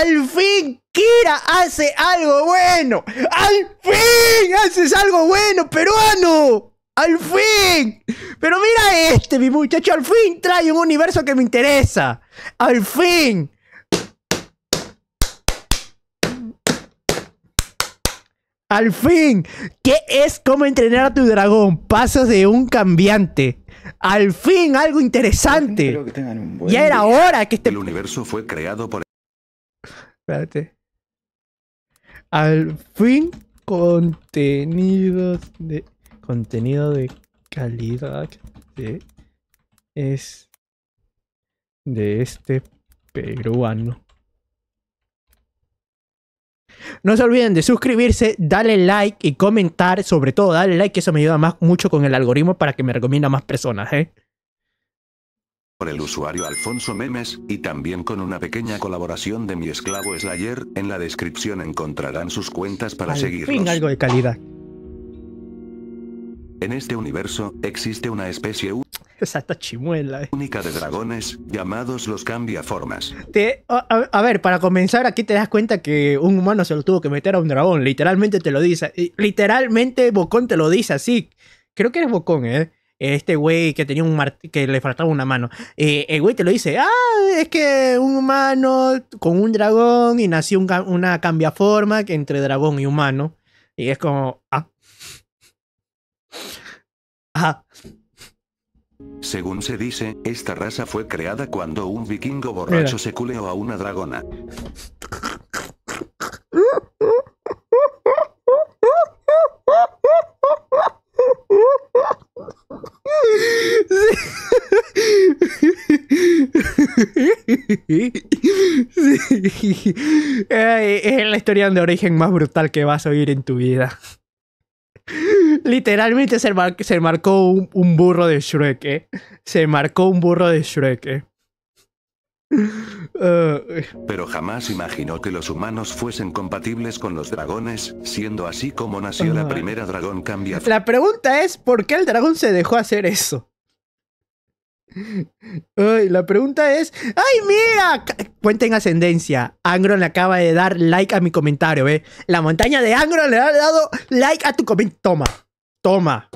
Al fin Kira hace algo bueno. Al fin haces algo bueno, peruano. Al fin. Pero mira este, mi muchacho. Al fin trae un universo que me interesa. Al fin. Al fin. ¿Qué es cómo entrenar a tu dragón? Pasos de un cambiante. Al fin, algo interesante. ya era hora que este... El universo fue creado por Espérate. Al fin, contenidos de. Contenido de calidad de. Es. De este peruano. No se olviden de suscribirse, darle like y comentar. Sobre todo, darle like, que eso me ayuda más, mucho con el algoritmo para que me recomienda más personas, ¿eh? el usuario Alfonso Memes, y también con una pequeña colaboración de mi esclavo Slayer, en la descripción encontrarán sus cuentas para seguir algo de calidad. En este universo, existe una especie chimuela, eh. única de dragones, llamados los cambiaformas. a, ver, para comenzar, aquí te das cuenta que un humano se lo tuvo que meter a un dragón. Literalmente te lo dice. Literalmente Bocón te lo dice así. Creo que eres Bocón, ¿eh? este güey que tenía un que le faltaba una mano. Eh, el güey te lo dice, ah, es que un humano con un dragón y nació una cambiaforma que entre dragón y humano. Y es como, ah. ah Según se dice, esta raza fue creada cuando un vikingo borracho se culeó a una dragona. es la historia de origen más brutal que vas a oír en tu vida. Literalmente ¿eh? se, marcó un, burro de Shrek, Se marcó un burro de Shrek, Pero jamás imaginó que los humanos fuesen compatibles con los dragones, siendo así como nació la primera dragón cambia. La pregunta es, ¿por qué el dragón se dejó hacer eso? Ay, la pregunta es, ay mira, cuenta en ascendencia. Angron le acaba de dar like a mi comentario, ¿ve? La montaña de Angron le ha dado like a tu comentario. Toma, toma.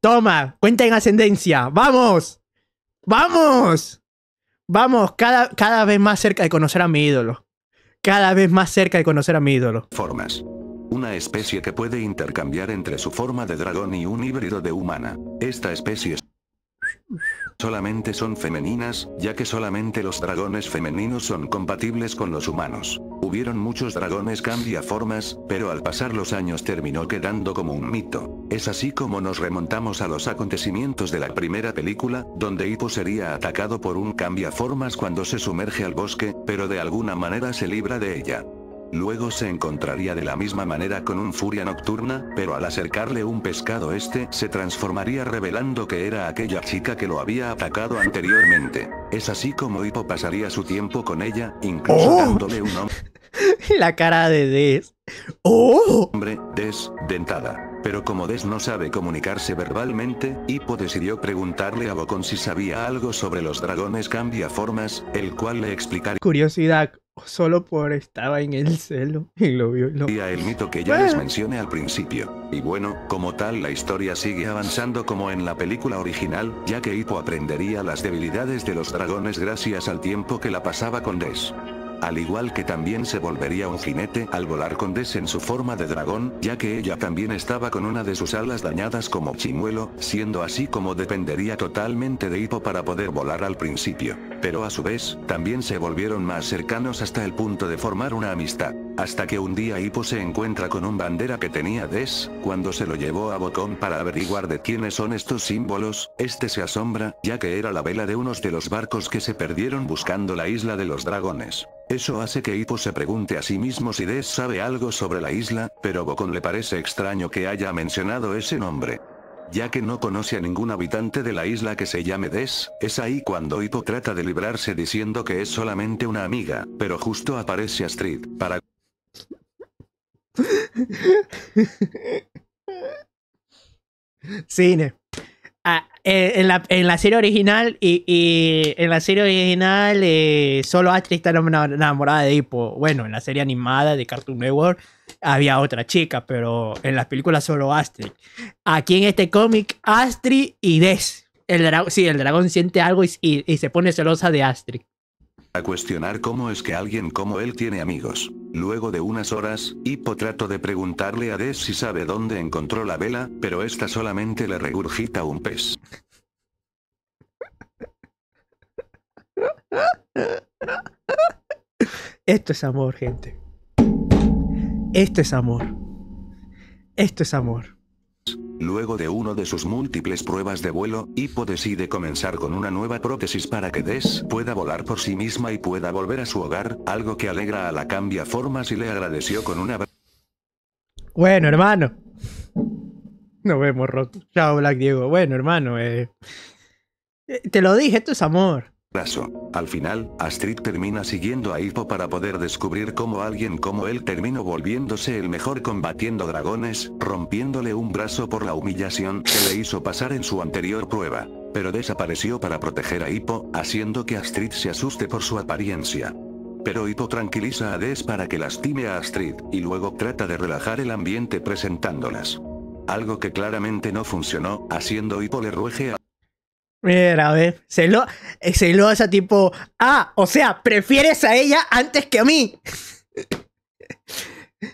Toma, cuenta en ascendencia. Vamos, vamos, vamos, cada, cada vez más cerca de conocer a mi ídolo. Cada vez más cerca de conocer a mi ídolo. Formas. Una especie que puede intercambiar entre su forma de dragón y un híbrido de humana. Esta especie solamente son femeninas, ya que solamente los dragones femeninos son compatibles con los humanos. Hubieron muchos dragones cambiaformas, pero al pasar los años terminó quedando como un mito. Es así como nos remontamos a los acontecimientos de la primera película, donde Hippo sería atacado por un cambiaformas cuando se sumerge al bosque, pero de alguna manera se libra de ella. Luego se encontraría de la misma manera con un furia nocturna, pero al acercarle un pescado este se transformaría revelando que era aquella chica que lo había atacado anteriormente. Es así como Hippo pasaría su tiempo con ella, incluso ¡Oh! dándole un hombre. la cara de Des. ¡Oh! Hombre, Des, dentada. Pero como Des no sabe comunicarse verbalmente, Hippo decidió preguntarle a Bokon si sabía algo sobre los dragones cambia formas, el cual le explicaría. Curiosidad, solo por estaba en el celo y lo vio. Y el mito que ya les mencioné al principio. Y bueno, como tal la historia sigue avanzando como en la película original, ya que Hippo aprendería las debilidades de los dragones gracias al tiempo que la pasaba con Des. Al igual que también se volvería un jinete al volar con Des en su forma de dragón, ya que ella también estaba con una de sus alas dañadas como chimuelo, siendo así como dependería totalmente de Hippo para poder volar al principio pero a su vez, también se volvieron más cercanos hasta el punto de formar una amistad. Hasta que un día Hippo se encuentra con un bandera que tenía Des, cuando se lo llevó a Bocón para averiguar de quiénes son estos símbolos, este se asombra, ya que era la vela de unos de los barcos que se perdieron buscando la isla de los dragones. Eso hace que Hippo se pregunte a sí mismo si Des sabe algo sobre la isla, pero Bocón le parece extraño que haya mencionado ese nombre ya que no conoce a ningún habitante de la isla que se llame Des, es ahí cuando Hippo trata de librarse diciendo que es solamente una amiga, pero justo aparece Astrid, para... Cine. Eh, en, la, en, la, serie original y, en la serie original eh, solo Astrid está enamorada de Hippo. Bueno, en la serie animada de Cartoon Network había otra chica, pero en las películas solo Astrid. Aquí en este cómic, Astrid y Des. El sí, el dragón siente algo y se pone celosa de Astrid. A cuestionar cómo es que alguien como él tiene amigos. Luego de unas horas, Hippo trato de preguntarle a Des si sabe dónde encontró la vela, pero esta solamente le regurgita un pez. Esto es amor, gente. Esto es amor. Esto es amor. Luego de uno de sus múltiples pruebas de vuelo, Hipo decide comenzar con una nueva prótesis para que Des pueda volar por sí misma y pueda volver a su hogar, algo que alegra a la cambia formas y le agradeció con una... Bueno, hermano. Nos vemos, Rock. Chao, Black Diego. Bueno, hermano. Eh, eh, te lo dije, esto es amor. Brazo. Al final, Astrid termina siguiendo a Hippo para poder descubrir cómo alguien como él terminó volviéndose el mejor combatiendo dragones, rompiéndole un brazo por la humillación que le hizo pasar en su anterior prueba. Pero desapareció para proteger a Hippo, haciendo que Astrid se asuste por su apariencia. Pero Hippo tranquiliza a Des para que lastime a Astrid, y luego trata de relajar el ambiente presentándolas algo que claramente no funcionó, haciendo Hippo le ruege a Mira, ve, celo, celosa tipo, ah, o sea, prefieres a ella antes que a mí.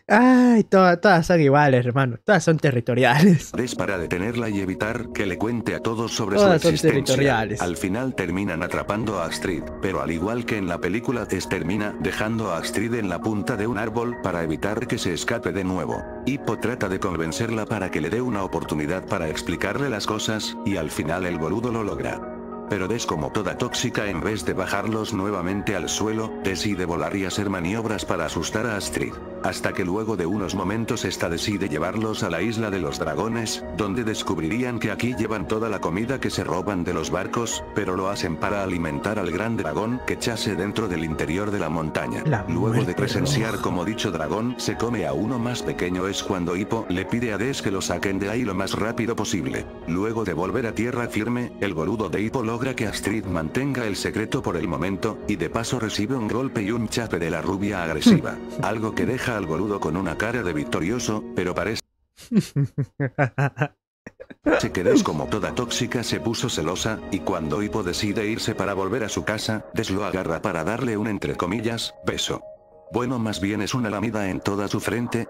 Ay, todas, son iguales, hermano. Todas son territoriales. Es para detenerla y evitar que le cuente a todos sobre todas su existencia. territoriales. Al final terminan atrapando a Astrid, pero al igual que en la película Tess termina dejando a Astrid en la punta de un árbol para evitar que se escape de nuevo. Hippo trata de convencerla para que le dé una oportunidad para explicarle las cosas, y al final el boludo lo logra. Pero Des como toda tóxica en vez de bajarlos nuevamente al suelo, decide volar y hacer maniobras para asustar a Astrid hasta que luego de unos momentos esta decide llevarlos a la isla de los dragones, donde descubrirían que aquí llevan toda la comida que se roban de los barcos, pero lo hacen para alimentar al gran dragón que chase dentro del interior de la montaña. luego de presenciar como dicho dragón se come a uno más pequeño es cuando Hippo le pide a Des que lo saquen de ahí lo más rápido posible. Luego de volver a tierra firme, el boludo de Hippo logra que Astrid mantenga el secreto por el momento, y de paso recibe un golpe y un chape de la rubia agresiva. Hmm. Algo que deja al boludo con una cara de victorioso, pero parece... Se quedó como toda tóxica se puso celosa, y cuando Hippo decide irse para volver a su casa, Deslo agarra para darle un entre comillas, beso. Bueno más bien es una lamida en toda su frente.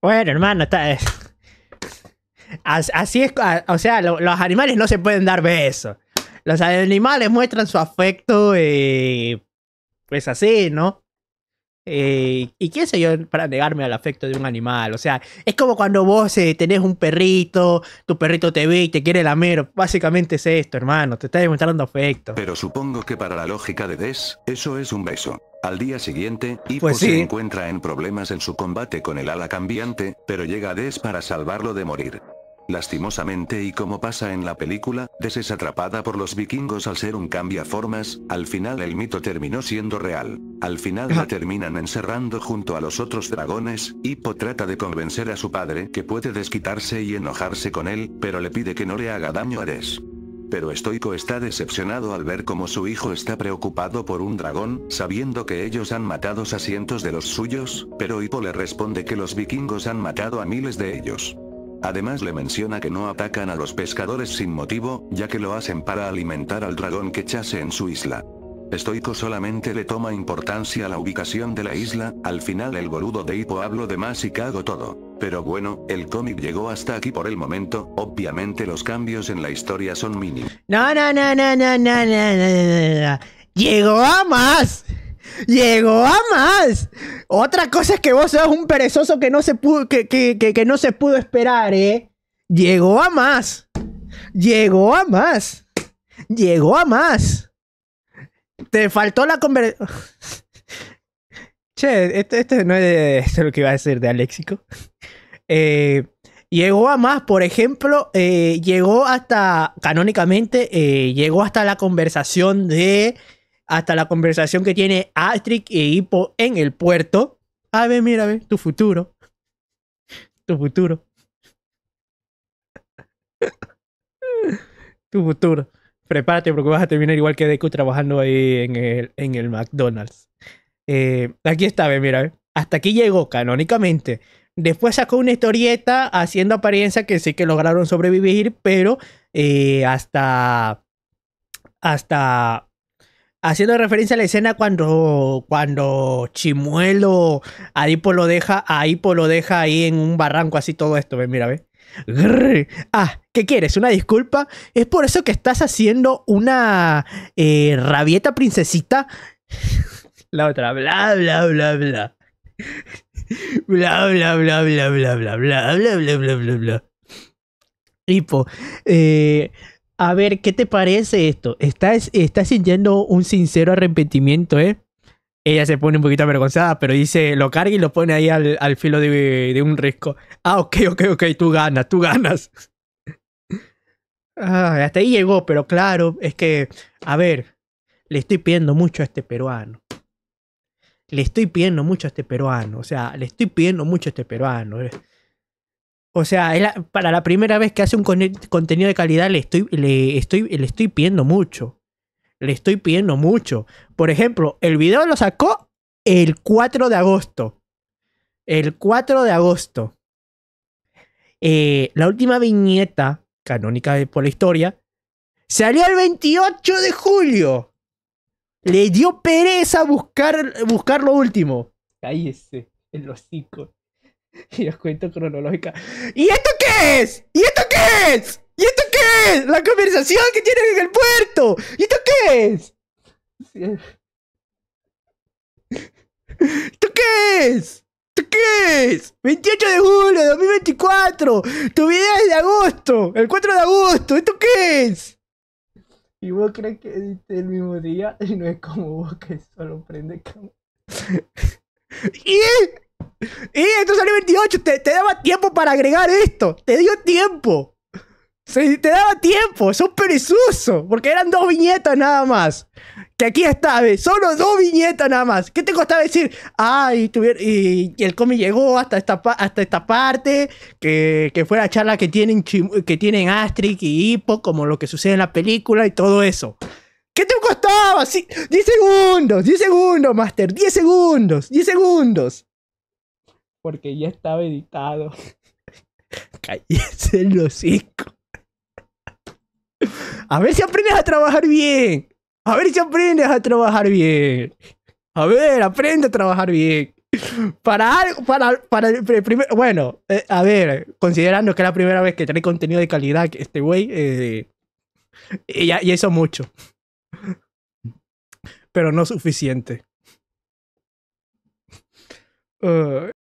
Bueno hermano, está... Eh, así es, o sea, los animales no se pueden dar besos. Los animales muestran su afecto y... Pues así, ¿no? Eh, y quién sé yo para negarme al afecto de un animal. O sea, es como cuando vos eh, tenés un perrito, tu perrito te ve y te quiere lamer. Básicamente es esto, hermano. Te está demostrando afecto. Pero supongo que para la lógica de Des, eso es un beso. Al día siguiente, Hippo pues se encuentra en problemas en su combate con el ala cambiante, pero llega Des para salvarlo de morir. Lastimosamente y como pasa en la película, Des es atrapada por los vikingos al ser un cambiaformas, al final el mito terminó siendo real. Al final la terminan encerrando junto a los otros dragones, Hippo trata de convencer a su padre que puede desquitarse y enojarse con él, pero le pide que no le haga daño a Des. Pero Estoico está decepcionado al ver como su hijo está preocupado por un dragón, sabiendo que ellos han matado a cientos de los suyos, pero Hippo le responde que los vikingos han matado a miles de ellos. Además le menciona que no atacan a los pescadores sin motivo, ya que lo hacen para alimentar al dragón que chase en su isla. Estoico solamente le toma importancia a la ubicación de la isla, al final el boludo de hipo hablo de más y cago todo. Pero bueno, el cómic llegó hasta aquí por el momento, obviamente los cambios en la historia son mínimos. No, no, no, no, no, no, no, no, no, no. Llegó a más. Llegó a más. Otra cosa es que vos sos un perezoso que no se pudo, que, que, no se pudo esperar, ¿eh? Llegó a más. Llegó a más. Llegó a más. Te faltó la conversación. che, esto, no es, esto lo que iba a decir de Alexico. Eh, llegó a más, por ejemplo, eh, llegó hasta, canónicamente, eh, llegó hasta la conversación de hasta la conversación que tiene Astrid y Hippo en el puerto. A ver, mira, a ver, tu futuro. Tu futuro. tu futuro. Prepárate porque vas a terminar igual que Deku trabajando ahí en el, McDonald's. Eh, aquí está, ve, mira, hasta aquí llegó canónicamente. Después sacó una historieta haciendo apariencia que sí que lograron sobrevivir, pero eh, hasta hasta haciendo referencia a la escena cuando, cuando Chimuelo a lo deja, ahí lo deja ahí en un barranco, así todo esto, ve, mira, ve. Ah, ¿qué quieres? ¿Una disculpa? ¿Es por eso que estás haciendo una rabieta princesita? la otra, bla, bla, bla, bla. Bla, bla, bla, bla, bla, bla, bla, bla, bla, bla, bla, bla. Hipo, eh, a ver, ¿qué te parece esto? Estás, sintiendo un sincero arrepentimiento, ¿eh? Ella se pone un poquito avergonzada, pero dice, lo carga y lo pone ahí al, al filo de, de, un risco. Ah, ok, ok, ok, tú ganas, tú ganas. ah, hasta ahí llegó, pero claro, es que, a ver, le estoy pidiendo mucho a este peruano. Le estoy pidiendo mucho a este peruano, o sea, le estoy pidiendo mucho a este peruano. Eh. O sea, para la primera vez que hace un contenido de calidad le estoy, le, estoy, le estoy pidiendo mucho. Le estoy pidiendo mucho. Por ejemplo, el video lo sacó el 4 de agosto. El 4 de agosto. Eh, la última viñeta canónica por la historia salió el 28 de julio. Le dio pereza buscar, buscar lo último. en los hocico. Y os cuento cronológica. ¿Y esto qué es? ¿Y esto qué es? ¿Y esto qué es? La conversación que tienen en el puerto. ¿Y esto qué es? ¿Esto qué es? ¿Esto qué es? 28 de julio de 2024. Tu vida es de agosto. El 4 de agosto. ¿Esto qué es? Y vos crees que es el mismo día y no es como vos que solo prende cámara. ¿Y? Y esto salió 28. Te, daba tiempo para agregar esto. Te dio tiempo. te daba tiempo. un perezoso, Porque eran dos viñetas nada más. Que aquí está, Solo dos viñetas nada más. ¿Qué te costaba decir? ay y, y, el cómic llegó hasta esta, hasta esta parte. Que, que fue la charla que tienen, que tienen y Hippo. Como lo que sucede en la película y todo eso. ¿Qué te costaba? Sí, 10 segundos, 10 segundos, Master, 10 segundos, 10 segundos porque ya estaba editado. Cállese los cinco. A ver si aprendes a trabajar bien. A ver si aprendes a trabajar bien. A ver, aprende a trabajar bien. Para algo, para, para el primer, bueno, eh, a ver, considerando que es la primera vez que trae contenido de calidad este güey, eh, y, eso mucho. Pero no suficiente. Ah.